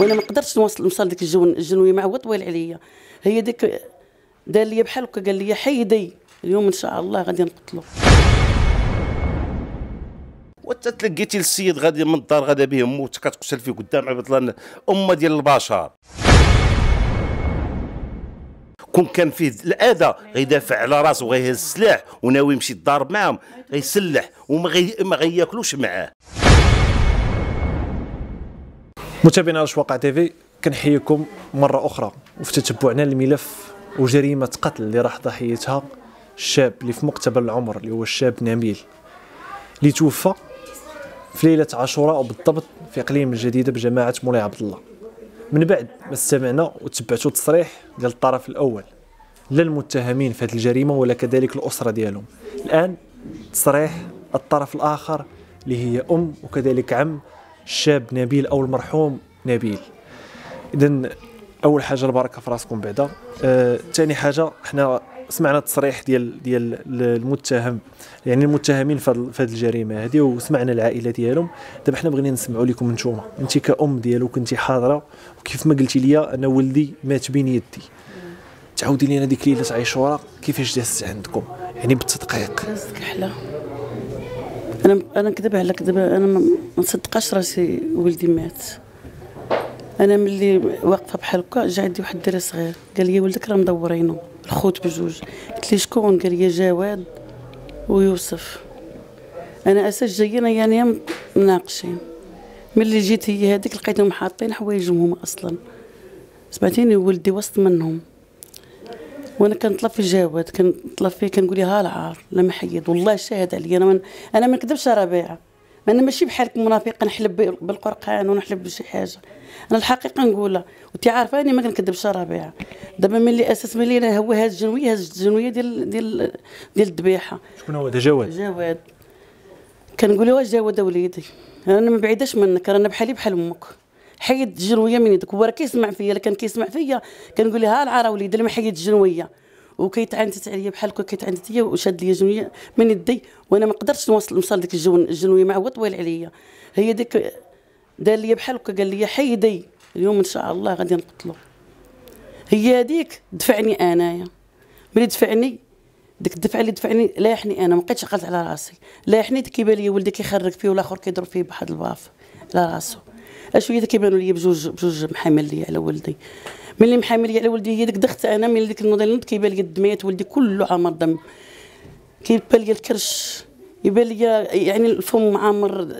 وانا ما قدرتش نوصل نوصل ديك الجون الجنوي هو طويل عليا هي ديك دار لي بحال هكا قال لي حيدي اليوم ان شاء الله غادي نقتلو وانت تلقيتي للسيد غادي من الدار غادا به موت كتقتل فيه قدام عباد الله امه ديال البشر كون كان فيه الاذى غيدافع على راسه وغيهز السلاح وناوي يمشي الدار معاهم غيسلح وما غياكلوش معاه متابعينا الشواقع تيفي كنحييكم مره اخرى وفي تتبعنا الملف وجريمه قتل اللي راح ضحيتها الشاب اللي في مقتبل العمر اللي هو الشاب نميل اللي توفى في ليله عاشوراء بالضبط في اقليم الجديده بجماعه مولاي عبد الله من بعد ما استمعنا وتبعتوا تصريح ديال الطرف الاول لا المتهمين في هذه الجريمه ولا كذلك الاسره ديالهم الان تصريح الطرف الاخر اللي هي ام وكذلك عم الشاب نبيل او المرحوم نبيل اذا اول حاجه البركه في راسكم بعدا ثاني آه، حاجه حنا سمعنا التصريح ديال ديال المتهم يعني المتهمين في هذه الجريمه هذه وسمعنا العائله ديالهم دابا حنا بغينا نسمعوا لكم نتوما انت كأم ديالو كنتي حاضره وكيف ما قلتي لي انا ولدي مات بين يدي تعاودي لينا ديك ليله عاشوراء كيفاش دازت عندكم يعني بالتدقيق دازت كحله انا انا نكذب على كذبه انا ما نصدقاش راسي ولدي مات انا ملي واقفه بحال هكا جا عندي واحد الدري صغير قال لي ولدك راه مدورينو الخوت بجوج قلت لي شكون قال لي جواد ويوسف انا اساس جايين يعني مناقشين ملي جيت هي هذيك لقيتهم حاطين حوايجهم هما اصلا سمعتيني ولدي وسط منهم وانا كنطلب في الجواد كنطلب فيه كنقول لها العار لا ما حيد والله شاهد عليا انا من انا ما نكذبش ربيعه انا ماشي بحالك منافق نحلب بالقرقان ونحلب بشي حاجه انا الحقيقه نقولها وانت عارفه اني ما كنكذبش ربيعه دابا ملي اساس ملي هو هاد الجنويه هاد الجنويه ديال ديال ديال الذبيحه شكون هو هذا جواد جواد كنقول له جواد وليدي انا ما بعيداش منك انا بحالي بحال امك حيد الجنويه من يدك هو راه كيسمع فيا الا كان كيسمع فيا كنقول لها العار وليدي ما حيد الجنويه وكيتعنتت عليا بحال هكا كيتعنتت عليا وشاد لي جنويه من يدي وانا ما قدرتش نوصل نوصل ديك الجنويه مع هو طويل عليا هي ديك دار لي بحال هكا قال لي حيدي اليوم ان شاء الله غادي نقتلو هي هذيك دفعني انايا ملي دفعني ديك الدفعه اللي دفعني لاحني انا ما بقيتش عقلت على راسي لاحني كيبان لي ولدي كيخرج فيه والاخر كيضرب فيه بواحد الباف على راسو اشويه كيبانوا لي بجوج بجوج محامل لي على ولدي ملي محامل لي على ولدي هي ديك دخت انا من ديك النوضه اللي كيبان لي الدميات ولدي كله عامر دم كيبان لي الكرش يبان لي يعني الفم عامر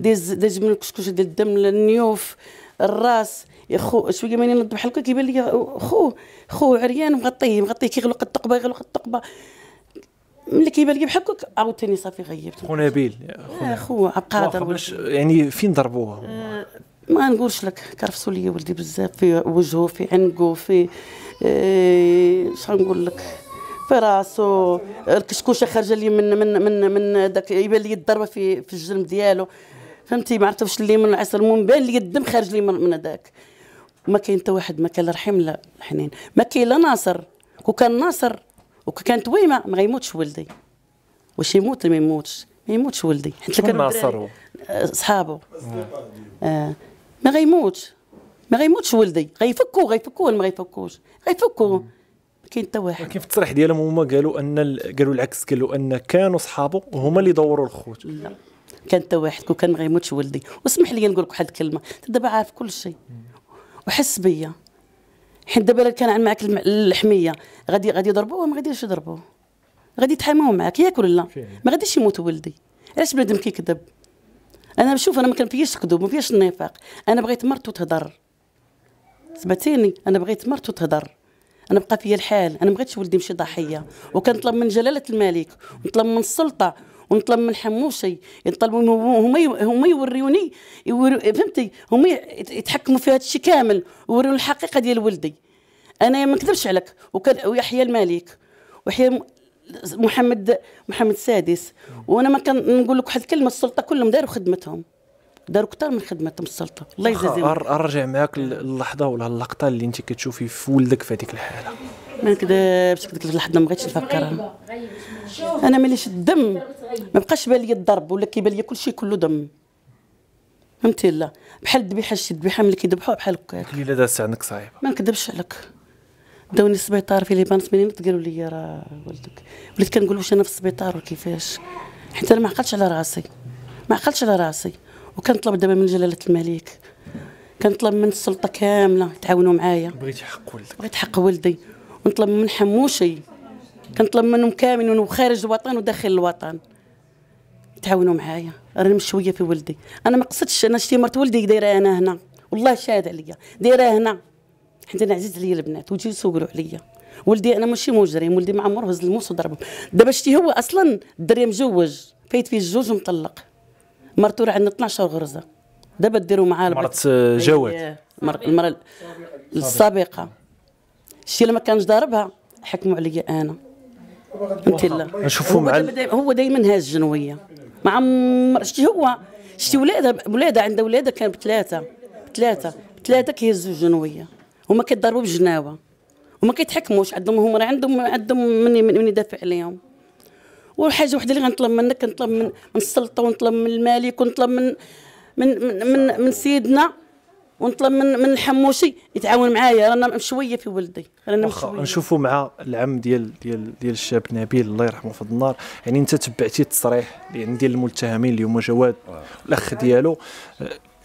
داز داز من الكشكوش ديال الدم النيوف الراس يا خو شويه ملي نضب حلقه كيبان لي خوه خوه عريان مغطيه مغطيه كيغلق الثقبه يغلق الثقبه ملي كيبان لي بحال هكاك عاوتاني صافي غيبت آه، خو نبيل خو قادر يعني فين ضربوها آه، ما نقولش لك كرفسوا لي ولدي بزاف في وجهه في عنقه في إيه نقول لك في راسو الكشكوشه خارجه لي من من من من داك يبان لي الضربه في في الجلم ديالو فهمتي ما عرفتش اللي من العسل المهم بان لي الدم خارج لي من هذاك ما كاين حتى واحد ما كان لا رحيم لا حنين ما كاين لا ناصر وكان ناصر وكانت ويمه ما غيموتش ولدي واش يموت ما يموتش ما يموتش ولدي حيت كان ناصر صحابه آه. ما غيموتش ما غيموتش ولدي غيفكوه غيفكوه ولا ما غيفكوش غيفكوه ما كاين حتى واحد ولكن في التصريح ديالهم هما قالوا ان ال... قالوا العكس قالوا ان كانوا صحابه وهما اللي دوروا الخوت لا نعم. كان حتى واحد كان ما غيموتش ولدي واسمح لي نقول لك واحد الكلمه دابا عارف كل شيء وحس بيا حيت دابا كان معك الحميه غادي غادي يضربوه ما غاديش يضربوه غادي يتحاموا معك ياك ولا ما غاديش يموت ولدي علاش بنادم كيكذب انا بشوف انا ما كان فيش كذوب ما فيش نفاق انا بغيت مرته تهضر سمعتيني انا بغيت مرته تهضر انا بقى فيا الحال انا ما بغيتش ولدي يمشي ضحيه وكنطلب من جلاله الملك ونطلب من السلطه ونطلب من حموشي يطلبوا هما هما يوريوني يورو فهمتي هما يتحكموا في هذا الشيء كامل ويوريوني الحقيقه ديال ولدي انا ما نكذبش عليك وكان ويحيى الملك ويحيى محمد محمد السادس وانا ما كان نقول لك واحد الكلمه السلطه كلهم داروا خدمتهم داروا كثر من خدمتهم السلطه الله يجازيهم ارجع معاك للحظه ولا اللقطه اللي انت كتشوفي في ولدك في هذيك الحاله ما نكذبش ديك اللحظه ما بغيتش نفكرها انا ماليش الدم ما بقاش بان لي الضرب ولا كيبان لي كل شيء كله دم فهمتي لا بحال الذبيحه شي الذبيحه ملي كيذبحوها بحال هكاك الليله دازت عندك صعيبه ما نكذبش عليك داوني السبيطار في ليبان منين قالوا لي راه ولدك وليت كنقول واش انا في السبيطار وكيفاش حيت انا ما عقلتش على راسي ما عقلتش على راسي وكنطلب دابا من جلاله الملك كنطلب من السلطه كامله يتعاونوا معايا بغيت حق ولدك بغيت حق ولدي ونطلب من حموشي كنطلب منهم كاملين وخارج الوطن وداخل الوطن تعاونوا معايا راني مشويه في ولدي انا ما قصدتش انا شتي مرت ولدي دايره انا هنا والله شاهد عليا دايره هنا حيت انا عزيز عليا البنات ويجيو يسولوا عليا ولدي انا ماشي مجرم ولدي ما عمره هز الموس وضربه دابا شتي هو اصلا الدري مزوج فايت فيه الجوج ومطلق مرتو راه عندنا 12 غرزه دابا ديروا معاه مرت جواد المراه أيوة. السابقه شتي لما كانش ضاربها حكموا عليا انا انت لا نشوفوا مع هو دائما هاز الجنويه ما عمر شتي هو شتي ولادها ولادها عندها ولادها كان بثلاثه بثلاثه بثلاثه كيهزوا الجنويه هما كيضربوا بجناوه وما كيتحكموش عندهم هما عندهم عندهم من من يدافع عليهم وحاجه وحده اللي غنطلب منك كنطلب من, من السلطه ونطلب من الملك ونطلب من من من من, من سيدنا ونطلب من من الحموشي يتعاون معايا رانا مشويه في ولدي رانا مشويه نشوفوا مع العم ديال ديال ديال الشاب نبيل الله يرحمه في النار يعني انت تبعتي التصريح يعني ديال الملتهمين اللي هما جواد والاخ ديالو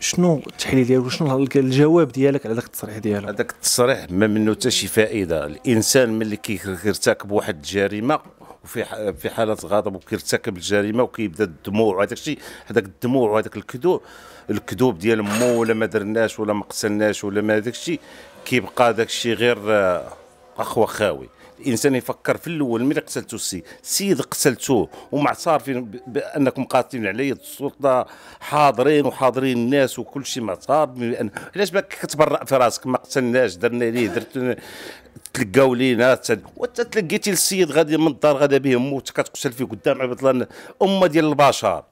شنو التحليل ديالك وشنو الجواب ديالك على ذاك التصريح ديالو هذاك التصريح ما منه حتى شي فائده الانسان ملي كيرتكب واحد الجريمه وفي في حاله غضب وكيرتكب الجريمه وكيبدا الدموع وهذاك الشيء هذاك الدموع وهذاك الكذوب الكذوب ديال مو ولا ما درناش ولا ما قتلناش ولا ما هذاك الشيء كيبقى هذاك الشيء غير آه، اخو خاوي الانسان يفكر في الاول ملي قتلتو السيد السيد قتلتوه ومع في بانكم قاتلين يد السلطه حاضرين وحاضرين الناس وكل شيء بأن... علاش بالك كتبرأ في راسك ما قتلناش درنا ليه درت تلقاو لينا وانت تلقيتي للسيد غادي من الدار غادي به موت كتقتل فيه قدام عباد الله امه ديال البشر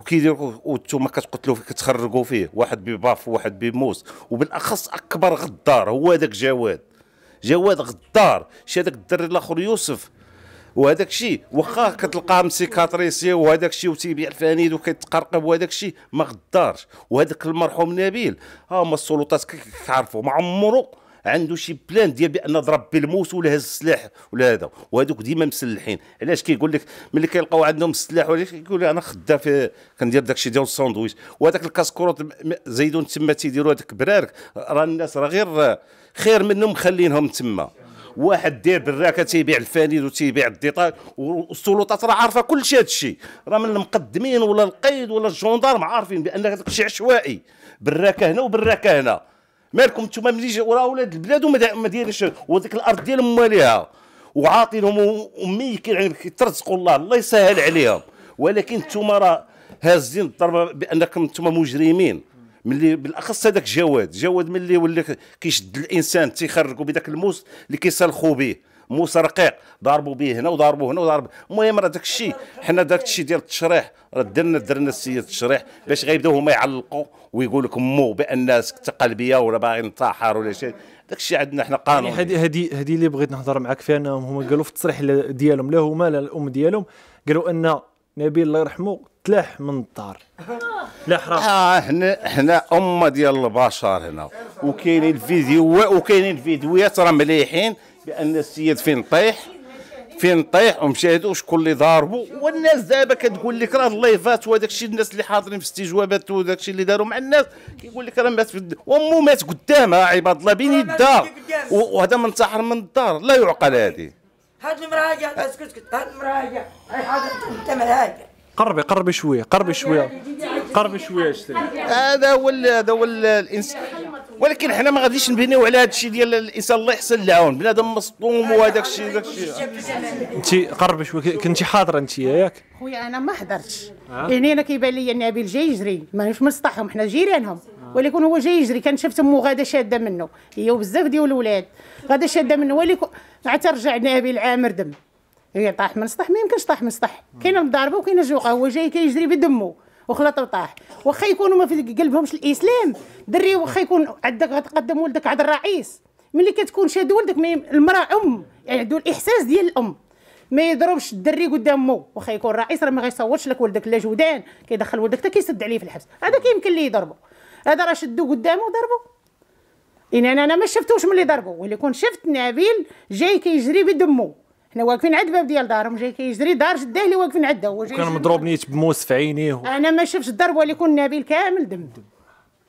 وكيديروا وانتم كتقتلوا فيه كتخرجوا فيه واحد بباف وواحد بموس وبالاخص اكبر غدار هو هذاك جواد جواد غدار شي هذاك الدري الاخر يوسف وهذاك الشيء واخا كتلقاه مسيكاتريسي وهذاك الشيء وتيبيع الفانيد وكيتقرقب وهذاك الشيء ما غدارش وهذاك المرحوم نبيل ها هما السلطات كيعرفوا ما عمرو عنده شي بلان ديال بان ضرب بالموس ولا هز السلاح ولا هذا وهذوك ديما مسلحين علاش كيقول لك ملي كيلقاو عندهم السلاح ولا كيقول انا خدام في كندير داك الشيء ديال الساندويش وهذاك الكاسكروت زيدون تما تيديروا هذاك برارك راه الناس راه غير خير منهم مخلينهم تما واحد داير براكه تيبيع الفانيل وتيبيع الديطاي والسلطات راه عارفه كل شيء هذا الشيء راه من المقدمين ولا القيد ولا الجندرم عارفين بان هذاك الشيء عشوائي براكه هنا وبراكه هنا مالكم نتوما ملي راه ولاد البلاد وما دايرينش وديك الارض ديالهم مواليها وعاطينهم امي يعني ترزقوا الله الله يسهل عليهم ولكن نتوما راه هازين الضربه بانكم نتوما مجرمين ملي بالاخص هذاك جواد جواد ملي ولا كيشد الانسان تيخرجوا بذاك الموس اللي كيسلخوا به موسى رقيق ضاربوا به هنا وضاربوا هنا وضارب المهم راه داك الشيء حنا داك الشيء ديال التشريح راه درنا درنا السيد التشريح باش غيبداو هما يعلقوا ويقول لك مو بان سكته قلبيه ولا باغي انتحر ولا شيء داك الشيء عندنا حنا قانون يعني هذه هذه هذه اللي بغيت نهضر معك فيها انهم هما قالوا في التصريح ديالهم لا هما لا الام ديالهم قالوا ان نبيل الله يرحمه تلاح من الدار تلاح راه آه حنا حنا امه ديال البشر هنا وكاينين الفيديو وكاينين الفيديوهات راه مليحين بان السيد فين طيح فين طيح ومشاهدوا شكون اللي ضاربوا والناس دابا كتقول لك راه اللايفات وهذاك الشيء الناس اللي حاضرين في استجوابات وداك الشيء اللي داروا مع الناس كيقول لك راه مات في وامو مات قدامها عباد الله بين الدار وهذا منتحر من الدار لا يعقل هذه هاد المراه هاد اسكت اسكت هاد المراه هي حاضر قدام هاك قربي قربي شويه قربي شويه قربي شويه هذا هو هذا هو الانسان ولكن حنا ما غاديش نبنيو على هذا الشيء ديال الانسان الله يحسن العون بنادم مصطوم وهذاك الشيء داك الشيء انت قربي شوي كنتي حاضره انت ياك خويا انا ما حضرتش يعني انا كيبان لي النبيل جاي يجري ماهوش من سطحهم حنا جيرانهم ولكن هو جاي يجري كان شفت امه غاده شاده منه هي وبزاف ديال الاولاد غاده شاده منه ولكن عاد رجع نبيل عامر دم هي طاح من سطح ما يمكنش طاح من سطح كاين مضاربه وكاين جوقه هو جاي كيجري بدمه وخلط وطاح واخا يكونوا ما في قلبهمش الاسلام دري واخا يكون عندك غتقدم ولدك عند الرئيس ملي كتكون شاد ولدك المراه ام يعني عندو الاحساس ديال الام ما يضربش الدري قدام مو واخا يكون رئيس راه ما غيصورش لك ولدك لا جودان كيدخل ولدك حتى كيسد عليه في الحبس هذا كيمكن ليه يضربه هذا راه شدو قدامه وضربه إن انا انا ما شفتوش ملي ضربو كون شفت نبيل جاي كيجري بدمه حنا واقفين عند الباب ديال دارهم جاي كيجري دار جداه اللي واقفين عنده هو كان مضروب نيت بموس في عينيه انا ما شفتش الضرب يكون نبيل كامل دم دم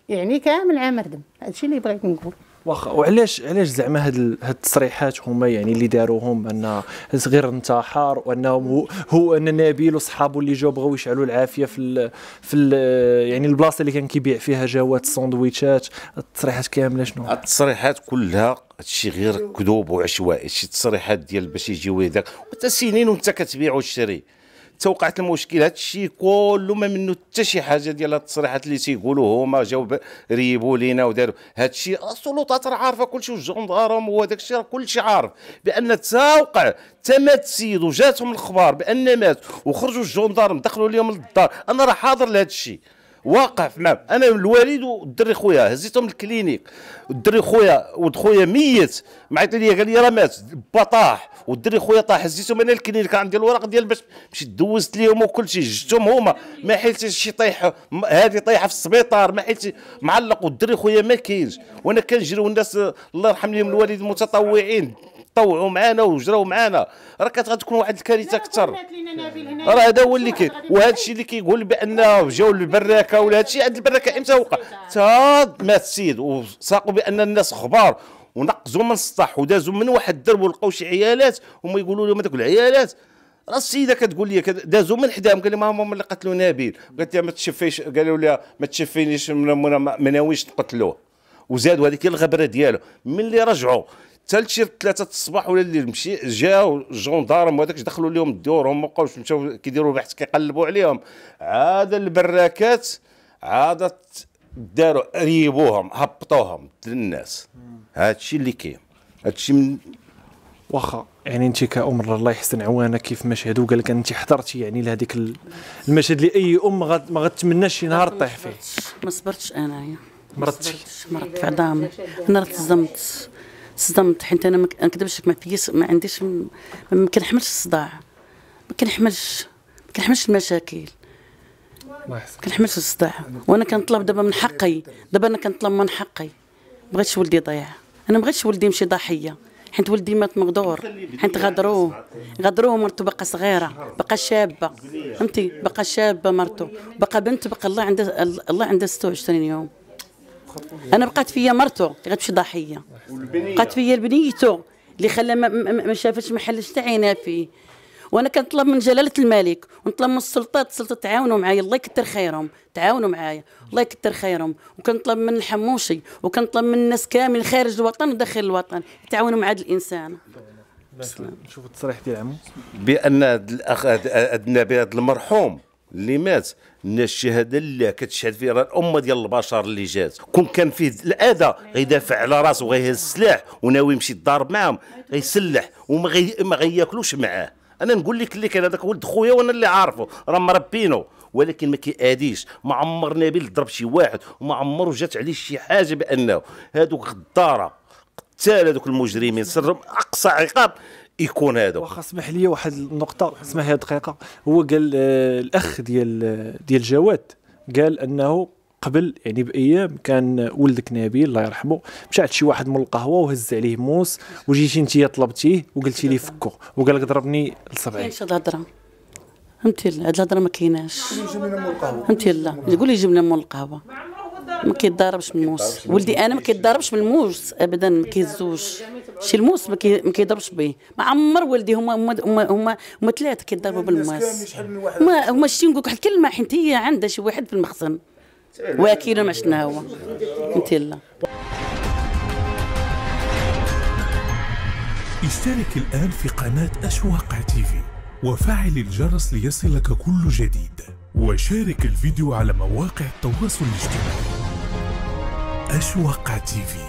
يعني كامل عامر دم هادشي اللي بغيت نقول واخا وعلاش علاش زعما هاد هاد التصريحات هما يعني اللي داروهم ان صغير انتحر وانهم هو, هو ان نبيل وصحابه اللي جاو بغاو يشعلوا العافيه في الـ في الـ يعني البلاصه اللي كان كيبيع فيها جوات الساندويتشات التصريحات كامله شنو التصريحات كلها هادشي غير كذوب وعشوائي شي تصريحات ديال باش يجيو هذاك وانت سنين وانت كتبيع وتشري حتى وقعت المشكل هادشي كله ما منه حتى شي حاجه ديال هاد التصريحات اللي تيقولوا هما جاوا ريبوا لينا وداروا هادشي السلطات راه عارفه كلشي والجندارم وداك الشيء راه كلشي عارف بان حتى وقع حتى مات السيد وجاتهم الاخبار بان مات وخرجوا الجندارم دخلوا لهم للدار انا راه حاضر لهادشي واقع مع انا الوالد والدري خويا هزيتهم للكلينيك الدري خويا ولد خويا ميت معيط لي قال لي راه مات با طاح والدري خويا طاح هزيتهم انا للكلينيك عندي الورق ديال باش مشيت دوزت ليهم وكل شيء جبتهم هما ما حيلتش شي طيح هذه طايحه في السبيطار ما حيلتش معلق والدري خويا ما كاينش وانا كنجري والناس الله يرحم لهم الوالد المتطوعين تطوعوا معنا وجراو معنا راه كانت غتكون واحد الكارثه اكثر راه هذا هو اللي كاين وهذا الشيء اللي كيقول بان جاو للبراكه ولا هذا الشيء عند البراكه امتى وقع تا مات السيد وساقوا بان الناس خبار ونقزوا من السطح ودازوا من واحد الدرب ولقاو شي عيالات هما يقولوا لهم هذوك العيالات راه السيده كتقول لي دازوا من حداهم قال لي ماما ملي قتلوا نبيل قالت لها ما تشفيش قالوا لها ما تشفينيش ما ناويش نقتلوه وزادوا هذيك الغبره ديالو ملي رجعوا حتى لشي ثلاثة الصباح ولا الليل مشي جاو الجوندارم وهذاك دخلوا لهم الدور هما بقاوش مشاو كيديروا البحث كيقلبوا عليهم عاد البراكات عاد داروا ريبوهم هبطوهم الناس هادشي اللي كاين هادشي من واخا يعني انت كأم الله يحسن عوانك كيف ما شهدوا قال لك انت حضرتي يعني لهذيك المشهد اللي اي ام غد ما غتمناش شي نهار طيح فيه ما صبرتش انايا مرضتي مرضت في عظامي نرتزمت صدمت حيت انا ما نكذبش لك ما فيش ما عنديش ما كنحملش الصداع ما كنحملش ما كنحملش المشاكل ما كنحملش الصداع وانا كنطلب دابا من حقي دابا انا كنطلب من حقي ما بغيتش ولدي يضيع انا ما بغيتش ولدي يمشي ضحيه حيت ولدي مات مغدور حيت غدروه غدروه مرته باقا صغيره باقا شابه فهمتي باقا شابه مرته باقا بنت باقا الله عندها الله عندها 26 يوم انا بقات فيا مرته غتمشي ضحيه بقات فيا بنيته اللي خلى ما, ما شافتش ما حلش حتى عينها فيه وانا كنطلب من جلاله الملك ونطلب من السلطات السلطه تعاونوا معايا الله يكثر خيرهم تعاونوا معايا الله يكثر خيرهم وكنطلب من الحموشي وكنطلب من الناس كامل خارج الوطن وداخل الوطن يتعاونوا مع هذا الانسان نشوف التصريح ديال عمو بان هذا النبي هذا المرحوم اللي مات الشهاده اللي كتشهد فيها راه الامه ديال البشر اللي جات كون كان فيه الاذى غيدافع على راسه وغيهز السلاح وناوي يمشي يتضارب معاهم غيسلح وما غي... ما غياكلوش معاه انا نقول لك اللي كان هذاك ولد خويا وانا اللي عارفه راه مربينه ولكن ما كيأديش ما عمر نبيل ضرب شي واحد وما عمره جات عليه شي حاجه بانه هذوك غداره قتال هذوك المجرمين سرهم اقصى عقاب يكون هذا واخا اسمح لي واحد النقطه اسمح لي دقيقه هو قال آه، الاخ ديال آه، ديال جواد قال انه قبل يعني بايام كان ولدك نبيل الله يرحمه مشى عند شي واحد من القهوه وهز عليه موس وجيتي انت طلبتيه وقلتي لي فكو وقال لك ضربني لصبعي كاينش هاد الهضره فهمتي هاد الهضره ما كايناش فهمتي لا تقول لي جبنا مول القهوه ما كيتضاربش من الموس ولدي انا ما كيتضاربش من الموس ابدا ما كيهزوش شي الموس ما كيضربش به ما عمر والدي هما هما هما هما, هما ثلاثه كيضربوا بالماس ما هما شتي نقول لك واحد الكلمه حيت هي عندها شي واحد في المخزن واكيله ما شنا هو انت لا اشترك الآن في قناة أشواق تيفي وفعل الجرس ليصلك كل جديد وشارك الفيديو على مواقع التواصل الاجتماعي أشواق تيفي